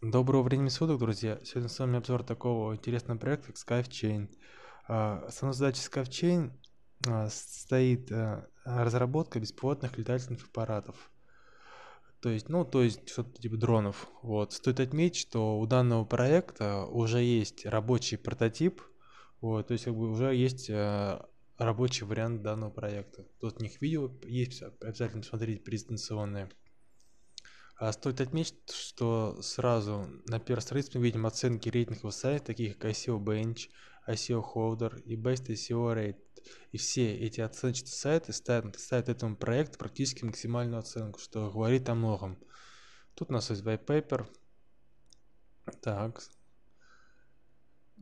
Доброго времени суток, друзья! Сегодня с вами обзор такого интересного проекта, как SkyFchain. А, основной задачей SkyFchain а, стоит а, разработка беспилотных летательных аппаратов. То есть, ну, то есть что-то типа дронов. Вот. Стоит отметить, что у данного проекта уже есть рабочий прототип, вот, то есть как бы уже есть рабочий вариант данного проекта. Тут у них видео есть, обязательно смотрите презентационные. А стоит отметить, что сразу на первом странице мы видим оценки рейтинговых сайтов, таких как ICO e Bench, ICO e Holder и Best ICO e Rate. И все эти оценочные сайты ставят, ставят этому проекту практически максимальную оценку, что говорит о многом. Тут у нас есть white paper. Так.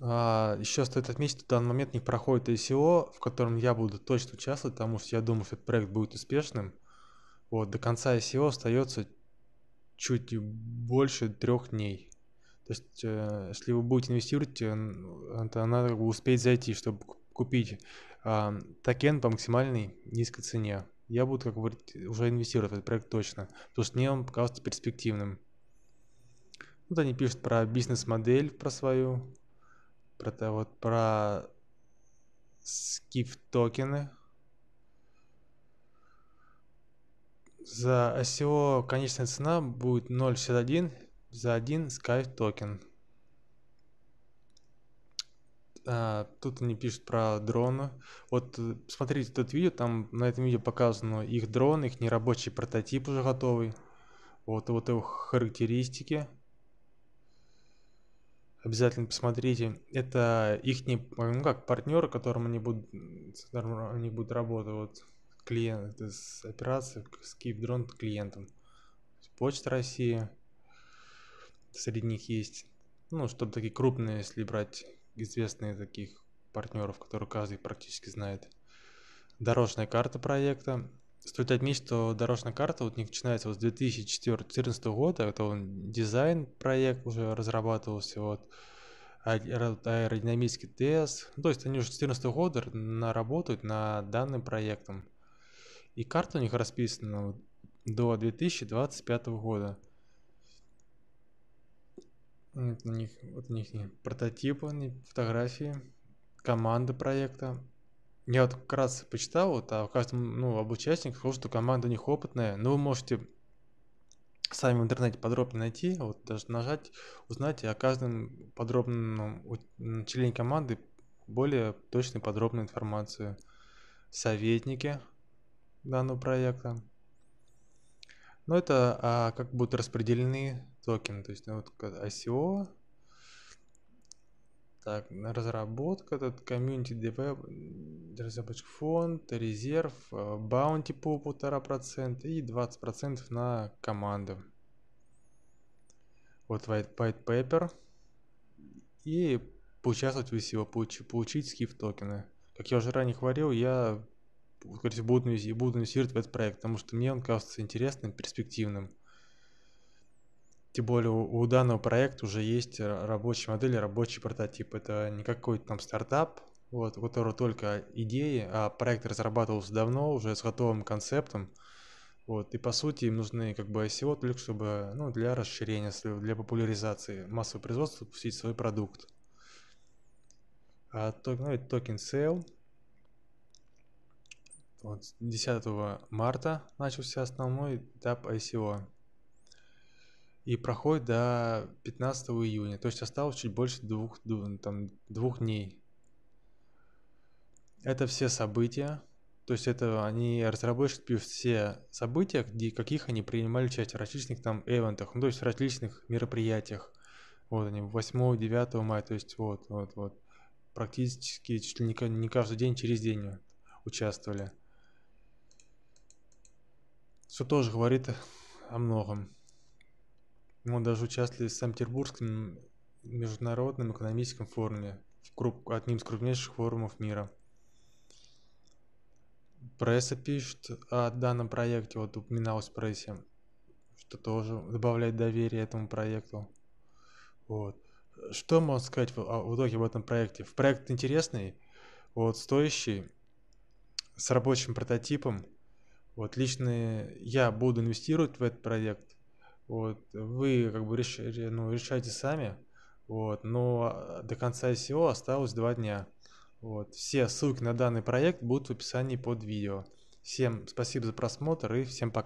А, еще стоит отметить, что в данный момент не проходит ICO, в котором я буду точно участвовать, потому что я думаю, что этот проект будет успешным. Вот, до конца ICO остается чуть больше трех дней. То есть, э, если вы будете инвестировать, э, то надо успеть зайти, чтобы купить э, токен по максимальной низкой цене. Я буду, как говорить, уже инвестировать в этот проект точно, потому что мне он показался перспективным. Вот они пишут про бизнес-модель, про свою, про, то, вот, про скиф токены, За ICO конечная цена будет 0.61 за один SKY токен. А, тут они пишут про дроны. Вот э, смотрите тут видео, там на этом видео показано их дрон, их нерабочий прототип уже готовый. Вот, вот его характеристики. Обязательно посмотрите. Это их ну как, партнер, которым они будут, с которым они будут работать клиент, с операции с дрон клиентом Почта России, среди них есть, ну, чтобы такие крупные, если брать известные таких партнеров, которые каждый практически знает. Дорожная карта проекта. Стоит отметить, что дорожная карта вот не начинается вот с 2014 года, это он дизайн проект уже разрабатывался, вот аэродинамический тест. Ну, то есть они уже с 2014 года наработают над данным проектом. И карта у них расписана вот, до 2025 года. Вот у них, вот у них прототипы, фотографии, команда проекта. Я вот как раз почитал, вот, а в ну, об участниках, сказал, что команда у них опытная, но ну, вы можете сами в интернете подробно найти, вот даже нажать, узнать о каждом подробном члене команды более точную подробную информацию. Советники, данного ну, проекта. Но это а, как будут распределены токены. То есть ну, вот ICO, так, разработка, community комьюнити разработчик фонд, резерв, а, баунти по полтора процента и 20 процентов на команду. Вот white, white paper и поучаствовать в ICO, получ, получить скиф токены. Как я уже ранее говорил, я говорить, будут и буду инвестировать в этот проект, потому что мне он кажется интересным, перспективным. Тем более у, у данного проекта уже есть рабочие модели, рабочий прототип. Это не какой-то там стартап, вот, у которого только идеи, а проект разрабатывался давно, уже с готовым концептом. Вот, и по сути им нужны как бы ICO только чтобы, ну, для расширения, для популяризации массового производства пустить свой продукт. А, ну, токен sale – вот, 10 марта начался основной этап ICO. И проходит до 15 июня. То есть осталось чуть больше двух, там, двух дней. Это все события. То есть это они разработчики пишут все события, где, каких они принимали участие в различных там эвентах, ну, то есть в различных мероприятиях. Вот они, 8-9 мая, то есть вот, вот, вот. Практически чуть ли не, не каждый день через день участвовали что тоже говорит о многом. Он даже участвовал в Санкт-Петербургском международном экономическом форуме, одним из крупнейших форумов мира. Пресса пишет о данном проекте, вот упоминалось в прессе, что тоже добавляет доверие этому проекту. Вот. Что можно сказать в, а, в итоге об этом проекте? В проект интересный, вот, стоящий, с рабочим прототипом – вот лично я буду инвестировать в этот проект. Вот вы как бы реш, ну, решайте сами. Вот, но до конца SEO осталось два дня. Вот, все ссылки на данный проект будут в описании под видео. Всем спасибо за просмотр и всем пока.